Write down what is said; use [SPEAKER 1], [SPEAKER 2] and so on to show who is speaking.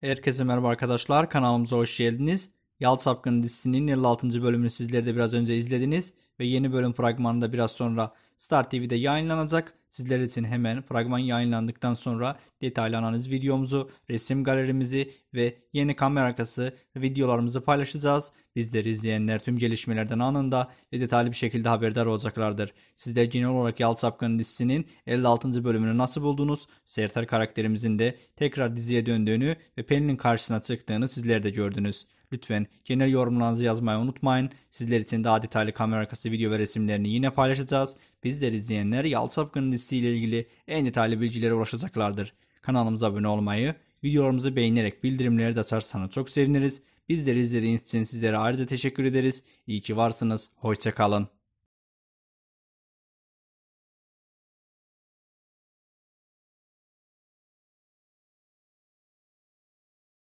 [SPEAKER 1] Herkese merhaba arkadaşlar. Kanalımıza hoş geldiniz. Yal Sapkın dizisinin 56. bölümünü sizler de biraz önce izlediniz ve yeni bölüm fragmanı da biraz sonra Star TV'de yayınlanacak. Sizler için hemen fragman yayınlandıktan sonra detaylı analiz videomuzu, resim galerimizi ve yeni kamera arkası videolarımızı paylaşacağız. Bizleri izleyenler tüm gelişmelerden anında ve detaylı bir şekilde haberdar olacaklardır. Sizler genel olarak Yal Sapkın dizisinin 56. bölümünü nasıl buldunuz? Sertar karakterimizin de tekrar diziye döndüğünü ve Pelin'in karşısına çıktığını sizler de gördünüz. Lütfen genel yorumlarınızı yazmayı unutmayın. Sizler için daha detaylı kamera arkası video ve resimlerini yine paylaşacağız. Bizleri izleyenler Yalçı Akın'ın ile ilgili en detaylı bilgilere ulaşacaklardır. Kanalımıza abone olmayı, videolarımızı beğenerek bildirimleri de açarsanız çok seviniriz. Bizleri izlediğiniz için sizlere ayrıca teşekkür ederiz. İyi ki varsınız. Hoşçakalın.